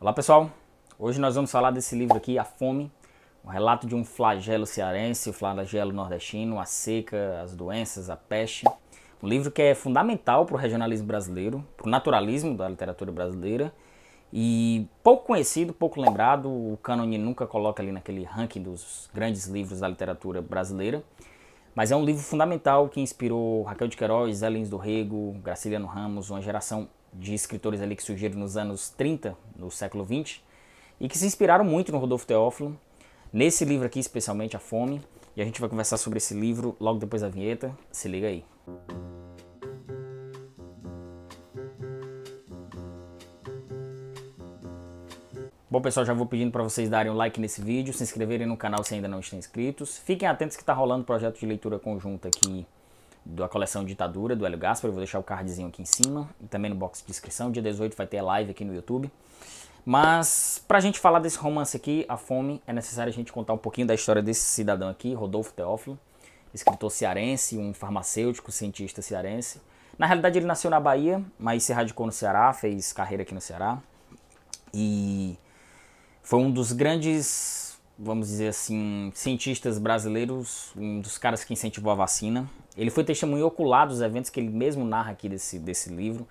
Olá pessoal, hoje nós vamos falar desse livro aqui, A Fome, um relato de um flagelo cearense, o flagelo nordestino, a seca, as doenças, a peste. Um livro que é fundamental para o regionalismo brasileiro, para o naturalismo da literatura brasileira e pouco conhecido, pouco lembrado. O Cânone nunca coloca ali naquele ranking dos grandes livros da literatura brasileira. Mas é um livro fundamental que inspirou Raquel de Queiroz, Zé Lins do Rego, Graciliano Ramos, uma geração de escritores ali que surgiram nos anos 30, no século 20, e que se inspiraram muito no Rodolfo Teófilo, nesse livro aqui especialmente, A Fome, e a gente vai conversar sobre esse livro logo depois da vinheta. Se liga aí. Bom pessoal, já vou pedindo para vocês darem um like nesse vídeo, se inscreverem no canal se ainda não estão inscritos. Fiquem atentos que está rolando o projeto de leitura conjunta aqui da coleção Ditadura, do Hélio Gaspar, eu vou deixar o cardzinho aqui em cima, e também no box de descrição, dia 18 vai ter live aqui no YouTube. Mas, pra gente falar desse romance aqui, A Fome, é necessário a gente contar um pouquinho da história desse cidadão aqui, Rodolfo Teófilo, escritor cearense, um farmacêutico, cientista cearense. Na realidade, ele nasceu na Bahia, mas se radicou no Ceará, fez carreira aqui no Ceará. E foi um dos grandes, vamos dizer assim, cientistas brasileiros, um dos caras que incentivou a vacina. Ele foi testemunho ocular dos eventos que ele mesmo narra aqui desse, desse livro,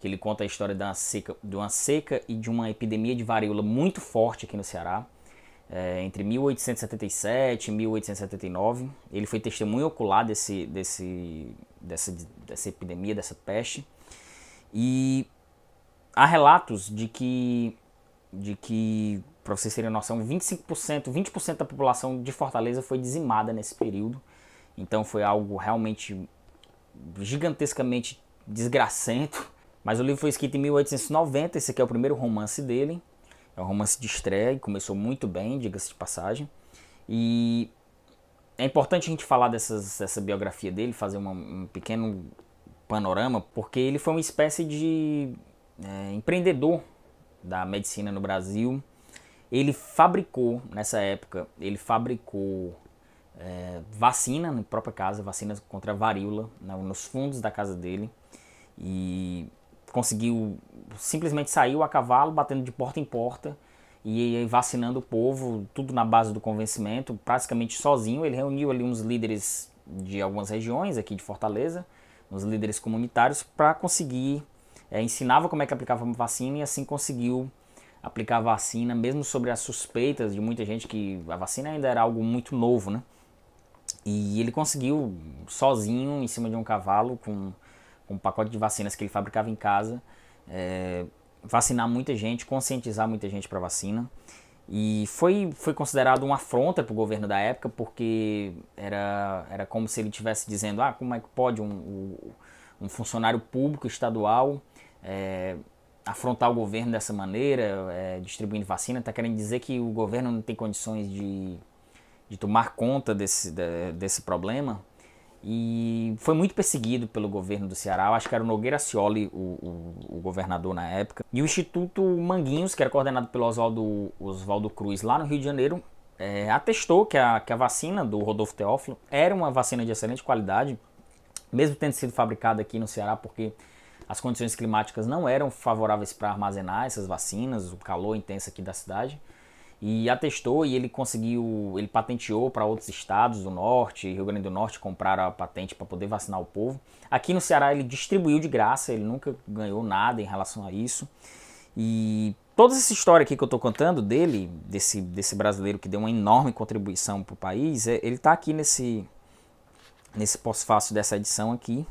que ele conta a história de uma, seca, de uma seca e de uma epidemia de varíola muito forte aqui no Ceará, é, entre 1877 e 1879. Ele foi testemunho ocular desse, desse, dessa, dessa epidemia, dessa peste. E há relatos de que, de que para vocês terem noção, 25%, 20% da população de Fortaleza foi dizimada nesse período. Então foi algo realmente gigantescamente desgracento. Mas o livro foi escrito em 1890, esse aqui é o primeiro romance dele. É um romance de estreia, começou muito bem, diga-se de passagem. E é importante a gente falar dessas, dessa biografia dele, fazer uma, um pequeno panorama, porque ele foi uma espécie de é, empreendedor da medicina no Brasil. Ele fabricou, nessa época, ele fabricou é, vacina na própria casa, vacina contra a varíola, na, né, nos fundos da casa dele. E conseguiu, simplesmente saiu a cavalo, batendo de porta em porta e, e vacinando o povo, tudo na base do convencimento, praticamente sozinho. Ele reuniu ali uns líderes de algumas regiões aqui de Fortaleza, uns líderes comunitários, para conseguir. É, ensinava como é que aplicava a vacina e assim conseguiu aplicar a vacina, mesmo sobre as suspeitas de muita gente que a vacina ainda era algo muito novo, né? E ele conseguiu, sozinho, em cima de um cavalo, com, com um pacote de vacinas que ele fabricava em casa, é, vacinar muita gente, conscientizar muita gente para vacina. E foi, foi considerado uma afronta para o governo da época, porque era, era como se ele estivesse dizendo: ah, como é que pode um, um funcionário público estadual é, afrontar o governo dessa maneira, é, distribuindo vacina? Está querendo dizer que o governo não tem condições de de tomar conta desse, de, desse problema. E foi muito perseguido pelo governo do Ceará. Eu acho que era o Nogueira Cioli, o, o, o, governador na época. E o Instituto Manguinhos, que era coordenado pelo Oswaldo, Oswaldo Cruz, lá no Rio de Janeiro, é, atestou que a, que a vacina do Rodolfo Teófilo era uma vacina de excelente qualidade, mesmo tendo sido fabricada aqui no Ceará, porque as condições climáticas não eram favoráveis para armazenar essas vacinas, o calor intenso aqui da cidade e atestou e ele conseguiu, ele patenteou para outros estados do norte, Rio Grande do Norte comprar a patente para poder vacinar o povo. Aqui no Ceará ele distribuiu de graça, ele nunca ganhou nada em relação a isso. E toda essa história aqui que eu estou contando dele, desse, desse brasileiro que deu uma enorme contribuição para o país, é, ele está aqui nesse, nesse pós-fácil dessa edição aqui,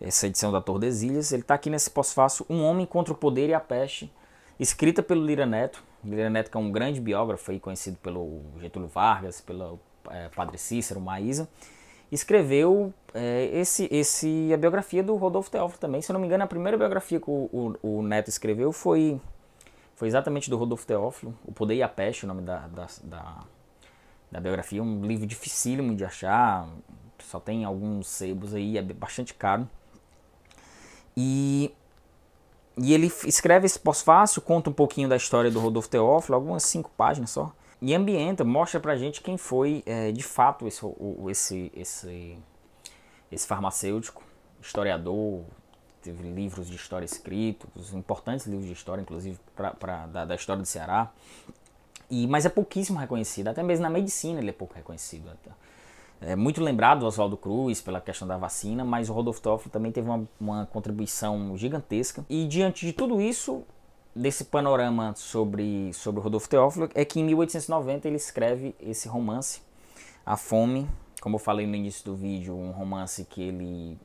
essa edição da Tordesilhas, ele está aqui nesse pós-fácil Um Homem contra o Poder e a Peste, escrita pelo Lira Neto. Lira Neto que é um grande biógrafo aí, conhecido pelo Getúlio Vargas, pelo é, Padre Cícero, Maísa. Escreveu é, esse, esse, a biografia do Rodolfo Teófilo também. Se eu não me engano, a primeira biografia que o, o, o Neto escreveu foi, foi exatamente do Rodolfo Teófilo, O Poder e a Peste, o nome da, da, da, da biografia. Um livro dificílimo de achar, só tem alguns sebos aí, é bastante caro. E e ele escreve esse pós-fácil, conta um pouquinho da história do Rodolfo Teófilo, algumas cinco páginas só. E ambienta, mostra pra gente quem foi é, de fato esse, o, esse, esse, esse farmacêutico, historiador, teve livros de história escritos, importantes livros de história, inclusive pra, pra da, da, história do Ceará. E, mas é pouquíssimo reconhecido, até mesmo na medicina ele é pouco reconhecido é muito lembrado o Oswaldo Cruz pela questão da vacina, mas o Rodolfo Toffoli também teve uma, uma contribuição gigantesca. E diante de tudo isso, desse panorama sobre, sobre o Rodolfo Teófilo, é que em 1890 ele escreve esse romance, A Fome. Como eu falei no início do vídeo, um romance que ele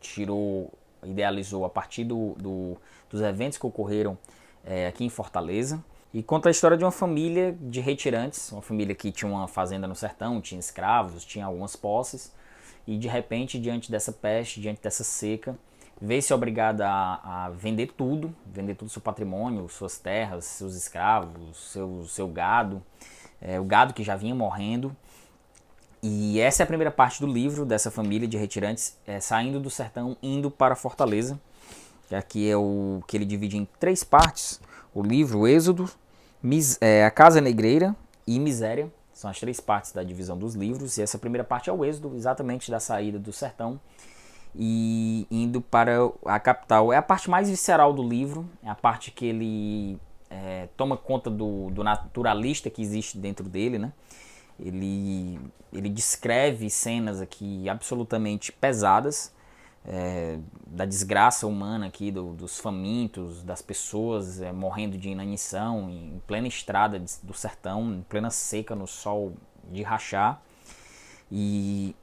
tirou, idealizou a partir do, do dos eventos que ocorreram é, aqui em Fortaleza. E conta a história de uma família de retirantes, uma família que tinha uma fazenda no sertão, tinha escravos, tinha algumas posses, e de repente, diante dessa peste, diante dessa seca, vê-se obrigada a, a, vender tudo, vender todo o seu patrimônio, suas terras, seus escravos, seu, seu gado, é, o gado que já vinha morrendo. E essa é a primeira parte do livro dessa família de retirantes é, saindo do sertão, indo para Fortaleza. Que aqui é o que ele divide em três partes: o livro, o Êxodo, Mis é, a Casa Negreira e Miséria. São as três partes da divisão dos livros. E essa primeira parte é o êxodo, exatamente da saída do sertão e indo para a capital. É a parte mais visceral do livro, é a parte que ele é, toma conta do, do, naturalista que existe dentro dele, né? Ele, ele descreve cenas aqui absolutamente pesadas é, da desgraça humana aqui, do, dos famintos, das pessoas é, morrendo de inanição em plena estrada de, do sertão, em plena seca, no sol de rachar. E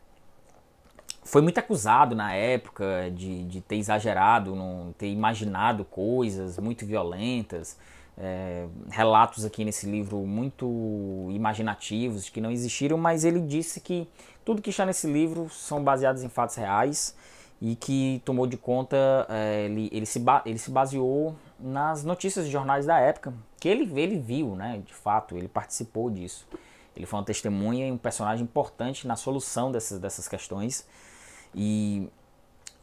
foi muito acusado na época de, de ter exagerado, no, ter imaginado coisas muito violentas. É, relatos aqui nesse livro muito imaginativos que não existiram, mas ele disse que tudo que está nesse livro são baseados em fatos reais e que tomou de conta, é, ele, ele, se ele se baseou nas notícias de jornais da época, que ele, ele viu, né, de fato, ele participou disso. Ele foi uma testemunha e um personagem importante na solução dessas, dessas questões. E,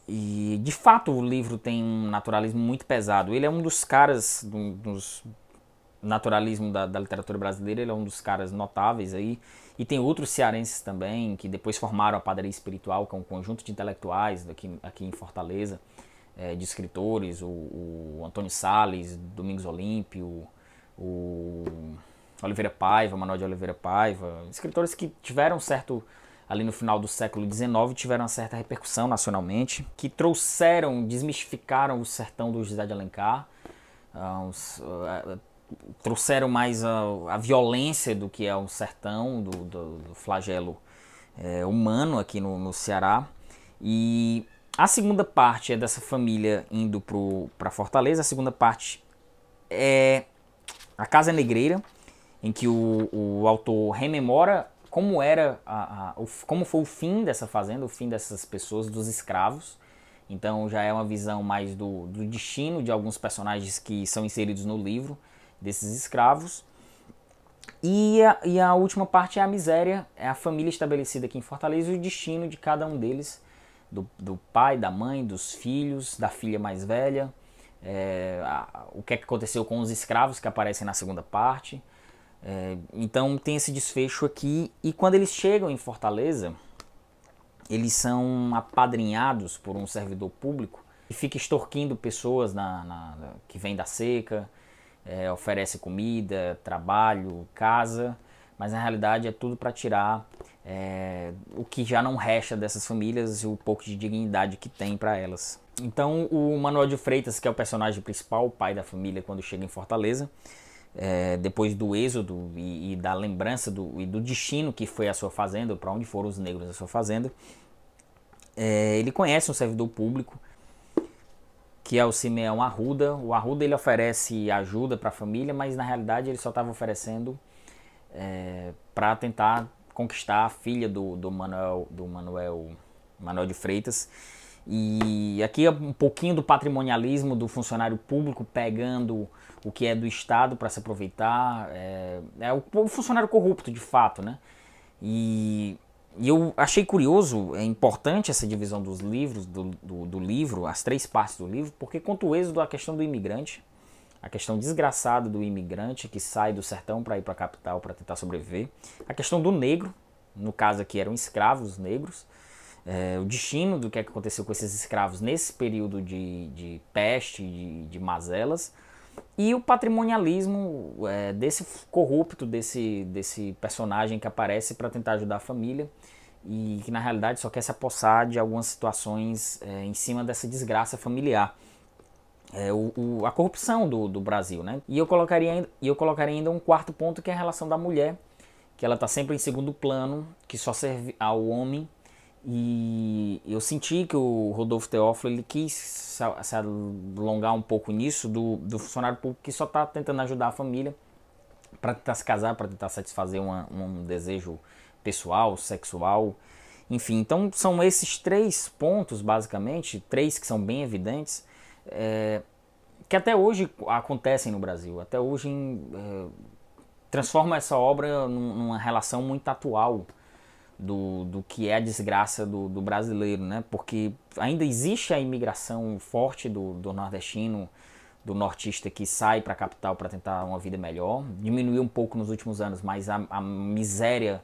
e, de fato, o livro tem um naturalismo muito pesado. Ele é um dos caras, um, dos naturalismo da, da, literatura brasileira, ele é um dos caras notáveis aí. E tem outros cearenses também, que depois formaram a Padaria Espiritual, que é um conjunto de intelectuais aqui, aqui em Fortaleza, é, de escritores, o, o, Antônio Salles, Domingos Olímpio, o Oliveira Paiva, Manuel de Oliveira Paiva, escritores que tiveram certo ali no final do século XIX tiveram uma certa repercussão nacionalmente, que trouxeram, desmistificaram o sertão do José de Alencar, Uh, uh, trouxeram mais a, a, violência do que é o sertão, do, do, do flagelo é, humano aqui no, no, Ceará. E a segunda parte é dessa família indo para Fortaleza, a segunda parte é a Casa Negreira, em que o, o autor rememora como era a, a, o, como foi o fim dessa fazenda, o fim dessas pessoas, dos escravos. Então já é uma visão mais do, do destino de alguns personagens que são inseridos no livro desses escravos. E a, e a última parte é a miséria, é a família estabelecida aqui em Fortaleza e o destino de cada um deles, do, do pai, da mãe, dos filhos, da filha mais velha, é, a, o que, é que aconteceu com os escravos que aparecem na segunda parte. É, então tem esse desfecho aqui, e quando eles chegam em Fortaleza, eles são apadrinhados por um servidor público e fica extorquindo pessoas na, na, na que vêm da seca, é, oferece comida, trabalho, casa, mas na realidade é tudo para tirar é, o que já não resta dessas famílias e o pouco de dignidade que tem para elas. Então, o Manuel de Freitas, que é o personagem principal, o pai da família, quando chega em Fortaleza, é, depois do êxodo e, e, da lembrança do, e do destino que foi a sua fazenda, para onde foram os negros da sua fazenda, é, ele conhece um servidor público que é o Simeão Arruda. O Arruda ele oferece ajuda para a família, mas na realidade ele só estava oferecendo é, para tentar conquistar a filha do, do Manuel do Manuel Manuel de Freitas. E aqui é um pouquinho do patrimonialismo do funcionário público pegando o que é do Estado para se aproveitar. É, é o, o funcionário corrupto, de fato, né? E e eu achei curioso, é importante essa divisão dos livros, do, do, do, livro, as três partes do livro, porque quanto o êxodo, a questão do imigrante, a questão desgraçada do imigrante que sai do sertão para ir para a capital para tentar sobreviver, a questão do negro, no caso aqui eram escravos negros, é, o destino do que, é que aconteceu com esses escravos nesse período de, de peste, de, de mazelas, e o patrimonialismo é, desse corrupto, desse, desse personagem que aparece para tentar ajudar a família e que na realidade só quer se apossar de algumas situações é, em cima dessa desgraça familiar. É, o, o, a corrupção do, do Brasil, né? E eu colocaria, eu colocaria ainda um quarto ponto que é a relação da mulher, que ela está sempre em segundo plano, que só serve ao homem e eu senti que o Rodolfo Teófilo ele quis se alongar um pouco nisso do, do funcionário público que só está tentando ajudar a família para tentar se casar, para tentar satisfazer uma, um desejo pessoal, sexual, enfim. Então são esses três pontos basicamente, três que são bem evidentes, é, que até hoje acontecem no Brasil. Até hoje em, eh, é, transforma essa obra numa relação muito atual do, do que é a desgraça do, do brasileiro, né? Porque ainda existe a imigração forte do, do nordestino, do nortista que sai para a capital para tentar uma vida melhor. Diminuiu um pouco nos últimos anos, mas a, a miséria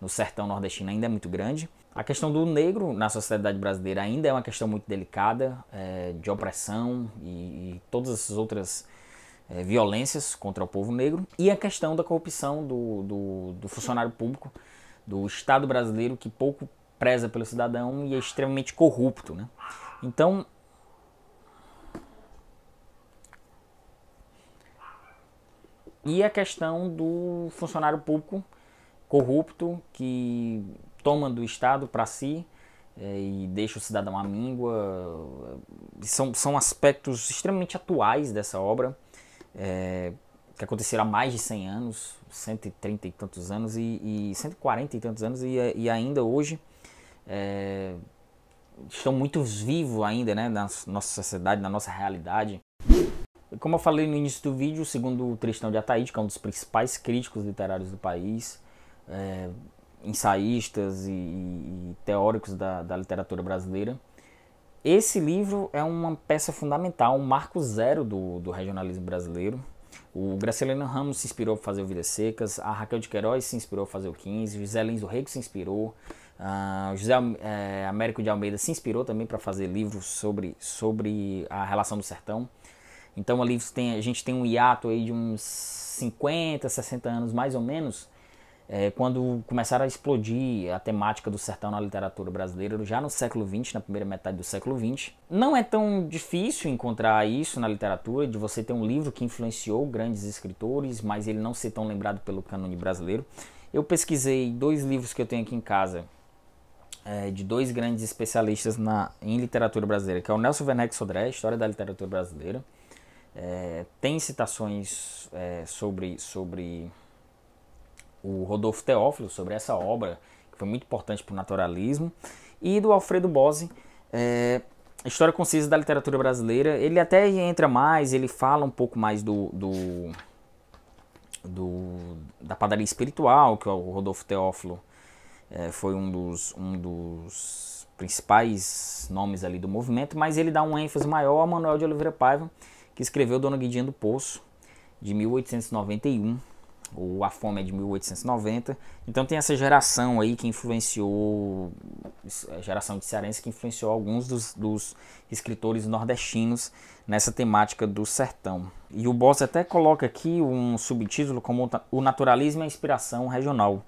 no sertão nordestino ainda é muito grande. A questão do negro na sociedade brasileira ainda é uma questão muito delicada, é, de opressão e, e, todas essas outras é, violências contra o povo negro. E a questão da corrupção do, do, do funcionário público, do Estado brasileiro que pouco preza pelo cidadão e é extremamente corrupto. Né? Então, e a questão do funcionário público corrupto que toma do Estado para si é, e deixa o cidadão à míngua. É, são, são aspectos extremamente atuais dessa obra. É, que aconteceram há mais de 100 anos, 130 e tantos anos, e, e 140 e tantos anos, e, e ainda hoje é, estão muito vivos ainda né, na nossa sociedade, na nossa realidade. Como eu falei no início do vídeo, segundo o Tristão de Ataíde, que é um dos principais críticos literários do país, é, ensaístas e, e teóricos da, da literatura brasileira, esse livro é uma peça fundamental, um marco zero do, do regionalismo brasileiro. O Graciliano Ramos se inspirou para fazer o Vidas Secas, a Raquel de Queiroz se inspirou para fazer o 15, o José Lenzo Rego se inspirou, uh, o José é, Américo de Almeida se inspirou também para fazer livros sobre, sobre a relação do sertão. Então ali tem, a gente tem um hiato aí de uns 50, 60 anos mais ou menos, é, quando começaram a explodir a temática do sertão na literatura brasileira, já no século XX, na primeira metade do século XX. Não é tão difícil encontrar isso na literatura, de você ter um livro que influenciou grandes escritores, mas ele não ser tão lembrado pelo cânone brasileiro. Eu pesquisei dois livros que eu tenho aqui em casa, é, de dois grandes especialistas na, em literatura brasileira, que é o Nelson Werneck Sodré, História da Literatura Brasileira. É, tem citações é, sobre, sobre o Rodolfo Teófilo sobre essa obra, que foi muito importante para o naturalismo, e do Alfredo Bose, é, História Concisa da Literatura Brasileira. Ele até entra mais, ele fala um pouco mais do, do, do da padaria espiritual, que o Rodolfo Teófilo é, foi um dos, um dos principais nomes ali do movimento, mas ele dá um ênfase maior a Manuel de Oliveira Paiva, que escreveu Dona Guidinha do Poço, de 1891 ou A Fome é de 1890. Então tem essa geração aí que influenciou, geração de cearense que influenciou alguns dos, dos escritores nordestinos nessa temática do sertão. E o Boss até coloca aqui um subtítulo como O Naturalismo e a Inspiração Regional.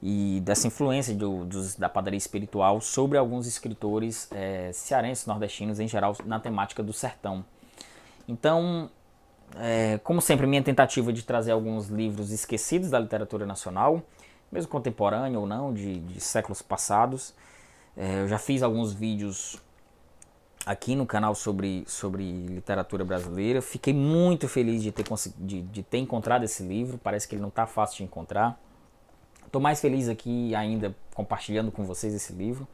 E dessa influência do, dos, da padaria espiritual sobre alguns escritores é, cearenses, nordestinos em geral, na temática do sertão. Então, é, como sempre, minha tentativa de trazer alguns livros esquecidos da literatura nacional, mesmo contemporânea ou não, de, de séculos passados. É, eu já fiz alguns vídeos aqui no canal sobre, sobre literatura brasileira. Fiquei muito feliz de ter, de, de ter encontrado esse livro, parece que ele não está fácil de encontrar. Estou mais feliz aqui ainda compartilhando com vocês esse livro.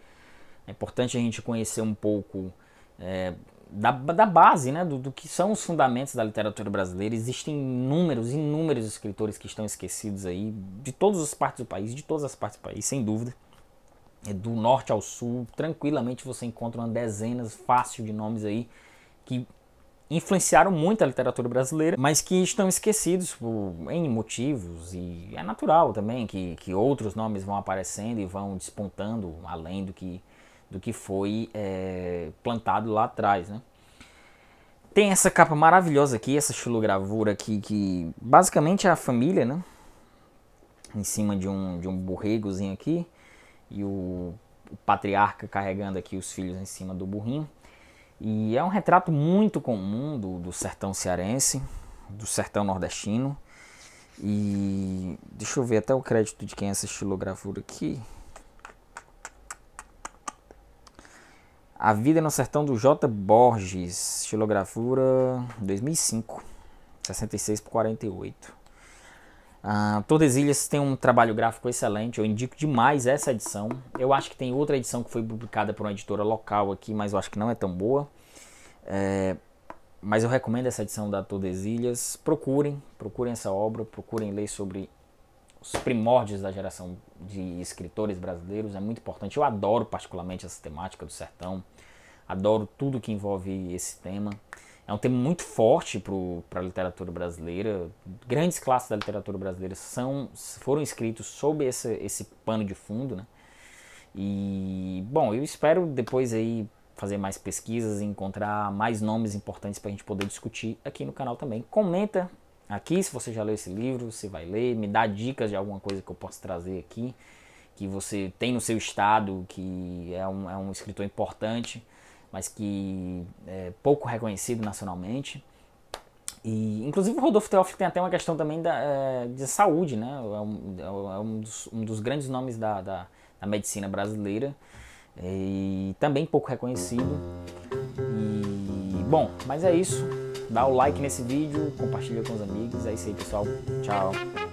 É importante a gente conhecer um pouco é, da, da base, né, do, do, que são os fundamentos da literatura brasileira. Existem inúmeros, inúmeros escritores que estão esquecidos aí, de todas as partes do país, de todas as partes do país, sem dúvida. É do norte ao sul, tranquilamente você encontra uma dezenas fácil de nomes aí que influenciaram muito a literatura brasileira, mas que estão esquecidos por em motivos, e é natural também que, que outros nomes vão aparecendo e vão despontando além do que do que foi é, plantado lá atrás, né? Tem essa capa maravilhosa aqui, essa xilogravura aqui, que basicamente é a família, né? Em cima de um, de um borregozinho aqui. E o, o patriarca carregando aqui os filhos em cima do burrinho. E é um retrato muito comum do, do sertão cearense, do sertão nordestino. E deixa eu ver até o crédito de quem é essa xilogravura aqui. A Vida no Sertão do J. Borges, xilografura 2005, 66 por 48. Uh, ah, Ilhas tem um trabalho gráfico excelente, eu indico demais essa edição. Eu acho que tem outra edição que foi publicada por uma editora local aqui, mas eu acho que não é tão boa. É, mas eu recomendo essa edição da Todas Ilhas. Procurem, procurem essa obra, procurem ler sobre os primórdios da geração de escritores brasileiros, é muito importante. Eu adoro particularmente essa temática do sertão, adoro tudo que envolve esse tema. É um tema muito forte para a literatura brasileira. Grandes classes da literatura brasileira são, foram escritos sob esse, esse pano de fundo, né? E, bom, eu espero depois aí fazer mais pesquisas e encontrar mais nomes importantes para a gente poder discutir aqui no canal também. Comenta aqui. Se você já leu esse livro, você vai ler, me dá dicas de alguma coisa que eu possa trazer aqui, que você tem no seu estado, que é um, é um escritor importante, mas que é pouco reconhecido nacionalmente. E, inclusive o Rodolfo Teófilo tem até uma questão também da, é, de saúde, né? É, é um, é um, dos, um dos, grandes nomes da, da, da, medicina brasileira e também pouco reconhecido. E, bom, mas é isso. Dá o like nesse vídeo, compartilha com os amigos. É isso aí, pessoal. Tchau.